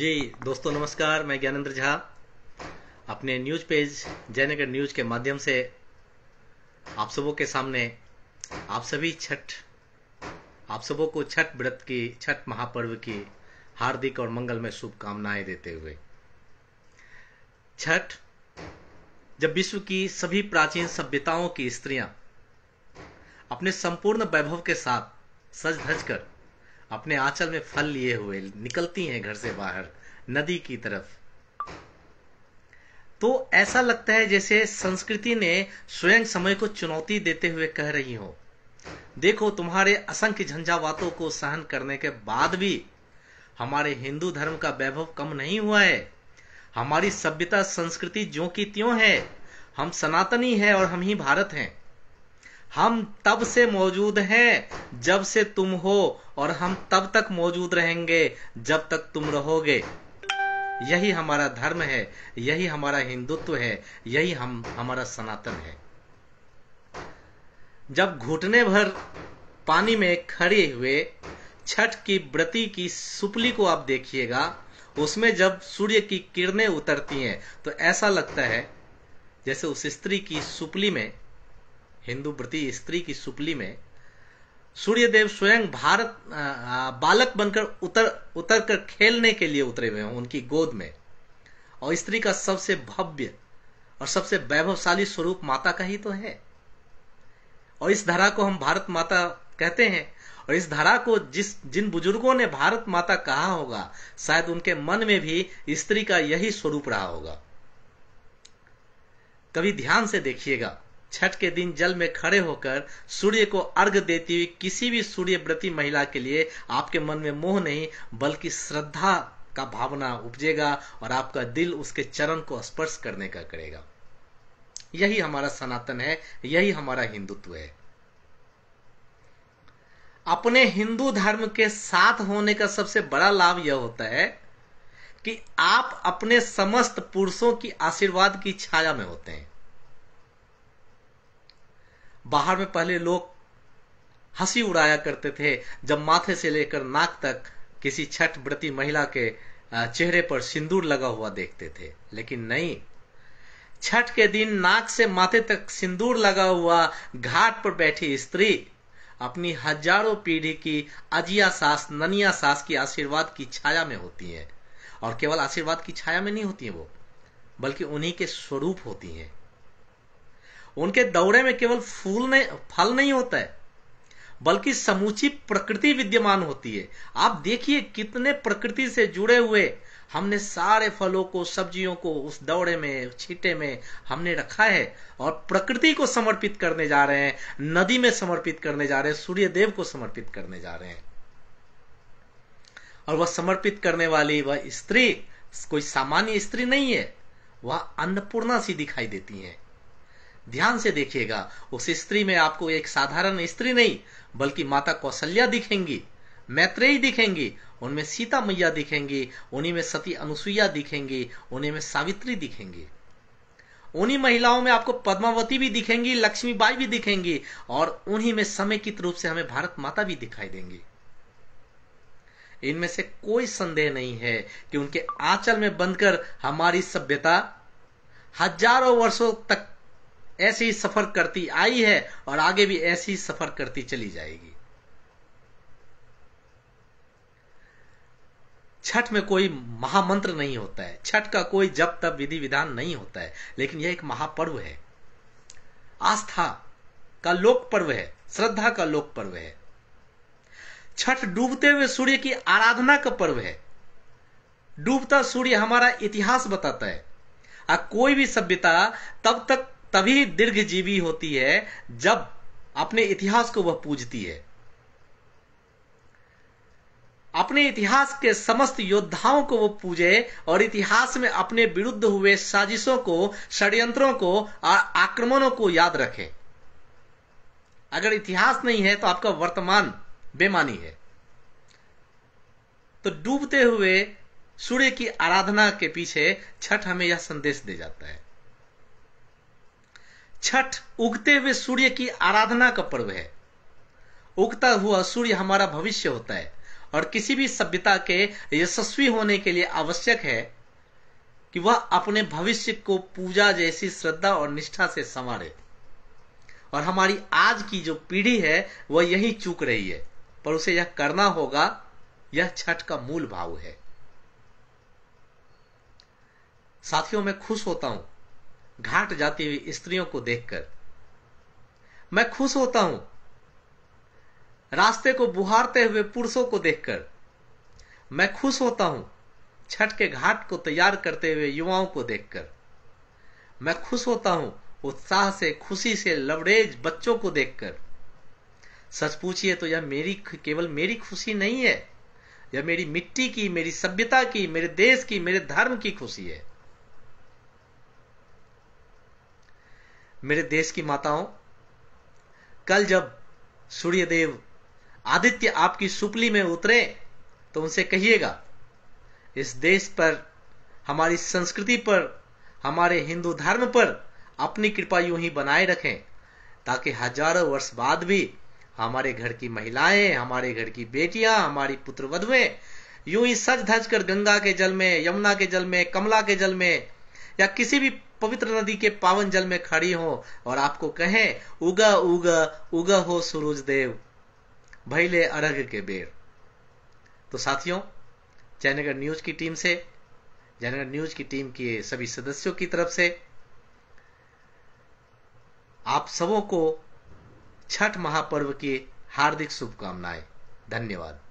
जी दोस्तों नमस्कार मैं ज्ञानेन्द्र झा अपने न्यूज पेज जयनगर न्यूज के माध्यम से आप सबों के सामने आप सभी छठ आप सबों को छठ व्रत की छठ महापर्व की हार्दिक और मंगलमय शुभकामनाएं देते हुए छठ जब विश्व की सभी प्राचीन सभ्यताओं की स्त्रियां अपने संपूर्ण वैभव के साथ सज धज कर अपने आंचल में फल लिए हुए निकलती हैं घर से बाहर नदी की तरफ तो ऐसा लगता है जैसे संस्कृति ने स्वयं समय को चुनौती देते हुए कह रही हो देखो तुम्हारे असंख्य झंझावातों को सहन करने के बाद भी हमारे हिंदू धर्म का वैभव कम नहीं हुआ है हमारी सभ्यता संस्कृति ज्यो की त्यों है हम सनातनी है और हम ही भारत हैं हम तब से मौजूद हैं जब से तुम हो और हम तब तक मौजूद रहेंगे जब तक तुम रहोगे यही हमारा धर्म है यही हमारा हिंदुत्व है यही हम हमारा सनातन है जब घुटने भर पानी में खड़े हुए छठ की व्रती की सुपली को आप देखिएगा उसमें जब सूर्य की किरणें उतरती हैं तो ऐसा लगता है जैसे उस स्त्री की सुपली में हिंदू प्रति स्त्री की सुपली में सूर्यदेव स्वयं भारत बालक बनकर उतर उतर कर खेलने के लिए उतरे हुए हैं उनकी गोद में और स्त्री का सबसे भव्य और सबसे वैभवशाली स्वरूप माता का ही तो है और इस धारा को हम भारत माता कहते हैं और इस धारा को जिस जिन बुजुर्गों ने भारत माता कहा होगा शायद उनके मन में भी स्त्री का यही स्वरूप रहा होगा कभी ध्यान से देखिएगा छठ के दिन जल में खड़े होकर सूर्य को अर्घ देती हुई किसी भी सूर्य व्रती महिला के लिए आपके मन में मोह नहीं बल्कि श्रद्धा का भावना उपजेगा और आपका दिल उसके चरण को स्पर्श करने का करेगा यही हमारा सनातन है यही हमारा हिंदुत्व है अपने हिंदू धर्म के साथ होने का सबसे बड़ा लाभ यह होता है कि आप अपने समस्त पुरुषों की आशीर्वाद की छाया में होते हैं बाहर में पहले लोग हंसी उड़ाया करते थे जब माथे से लेकर नाक तक किसी छठ व्रती महिला के चेहरे पर सिंदूर लगा हुआ देखते थे लेकिन नहीं छठ के दिन नाक से माथे तक सिंदूर लगा हुआ घाट पर बैठी स्त्री अपनी हजारों पीढ़ी की अजिया सास ननिया सास की आशीर्वाद की छाया में होती है और केवल आशीर्वाद की छाया में नहीं होती है वो बल्कि उन्हीं के स्वरूप होती हैं उनके दौड़े में केवल फूल नहीं फल नहीं होता है बल्कि समूची प्रकृति विद्यमान होती है आप देखिए कितने प्रकृति से जुड़े हुए हमने सारे फलों को सब्जियों को उस दौड़े में छीटे में हमने रखा है और प्रकृति को समर्पित करने जा रहे हैं नदी में समर्पित करने जा रहे हैं सूर्य देव को समर्पित करने जा रहे हैं और वह समर्पित करने वाली वह स्त्री कोई सामान्य स्त्री नहीं है वह अन्नपूर्णा सी दिखाई देती है ध्यान से देखिएगा उस स्त्री में आपको एक साधारण स्त्री नहीं बल्कि माता कौशल्या दिखेंगी मैत्रेयी दिखेंगी उनमें सीता मैया दिखेंगी उन्हीं में सती अनुसुईया दिखेंगी उन्हीं में सावित्री दिखेंगी उन्हीं महिलाओं में आपको पद्मावती भी दिखेंगी लक्ष्मीबाई भी दिखेंगी और उन्हीं में समेकित रूप से हमें भारत माता भी दिखाई देंगी इनमें से कोई संदेह नहीं है कि उनके आंचल में बंधकर हमारी सभ्यता हजारों वर्षों तक ऐसे ही सफर करती आई है और आगे भी ऐसे ही सफर करती चली जाएगी छठ में कोई महामंत्र नहीं होता है छठ का कोई जब तब विधि विधान नहीं होता है लेकिन यह एक महापर्व है आस्था का लोक पर्व है श्रद्धा का लोक पर्व है छठ डूबते हुए सूर्य की आराधना का पर्व है डूबता सूर्य हमारा इतिहास बताता है आ कोई भी सभ्यता तब तक तभी दीर्घजीवी होती है जब अपने इतिहास को वह पूजती है अपने इतिहास के समस्त योद्धाओं को वो पूजे और इतिहास में अपने विरुद्ध हुए साजिशों को षड्यंत्रों को और आक्रमणों को याद रखे अगर इतिहास नहीं है तो आपका वर्तमान बेमानी है तो डूबते हुए सूर्य की आराधना के पीछे छठ हमें यह संदेश दे जाता है छठ उगते हुए सूर्य की आराधना का पर्व है उगता हुआ सूर्य हमारा भविष्य होता है और किसी भी सभ्यता के यशस्वी होने के लिए आवश्यक है कि वह अपने भविष्य को पूजा जैसी श्रद्धा और निष्ठा से संवारे और हमारी आज की जो पीढ़ी है वह यही चूक रही है पर उसे यह करना होगा यह छठ का मूल भाव है साथियों मैं खुश होता हूं घाट जाती हुई स्त्रियों को देखकर मैं खुश होता हूं रास्ते को बुहारते हुए पुरुषों को देखकर मैं खुश होता हूं छठ के घाट को तैयार करते हुए युवाओं को देखकर मैं खुश होता हूं उत्साह से खुशी से लवरेज बच्चों को देखकर सच पूछिए तो यह मेरी केवल मेरी खुशी नहीं है यह मेरी मिट्टी की मेरी सभ्यता की मेरे देश की मेरे धर्म की खुशी है मेरे देश की माताओं कल जब सूर्यदेव आदित्य आपकी सुपली में उतरे तो उनसे कहिएगा इस देश पर हमारी संस्कृति पर हमारे हिंदू धर्म पर अपनी कृपा यूं ही बनाए रखें ताकि हजारों वर्ष बाद भी हमारे घर की महिलाएं हमारे घर की बेटियां हमारी पुत्र वधुएं यूं ही सज धज कर गंगा के जल में यमुना के जल में कमला के जल में या किसी भी पवित्र नदी के पावन जल में खड़ी हो और आपको कहें उगा उगा उगा हो सूरज देव भैले अरग के बेर तो साथियों जयनगर न्यूज की टीम से जयनगर न्यूज की टीम के सभी सदस्यों की तरफ से आप सबों को छठ महापर्व की हार्दिक शुभकामनाएं धन्यवाद